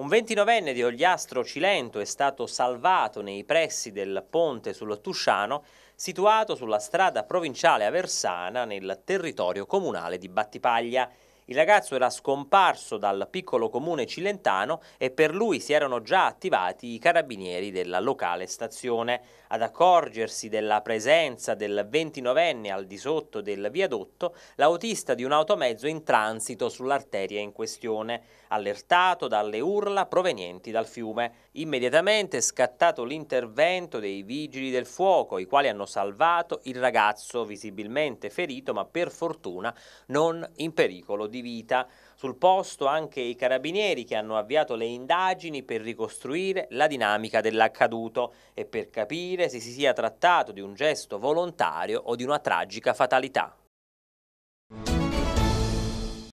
Un 29enne di Ogliastro Cilento è stato salvato nei pressi del ponte sul Tusciano, situato sulla strada provinciale Aversana nel territorio comunale di Battipaglia. Il ragazzo era scomparso dal piccolo comune cilentano e per lui si erano già attivati i carabinieri della locale stazione. Ad accorgersi della presenza del 29enne al di sotto del viadotto, l'autista di un automezzo in transito sull'arteria in questione, allertato dalle urla provenienti dal fiume. Immediatamente è scattato l'intervento dei vigili del fuoco, i quali hanno salvato il ragazzo visibilmente ferito ma per fortuna non in pericolo di di vita. Sul posto anche i carabinieri che hanno avviato le indagini per ricostruire la dinamica dell'accaduto e per capire se si sia trattato di un gesto volontario o di una tragica fatalità.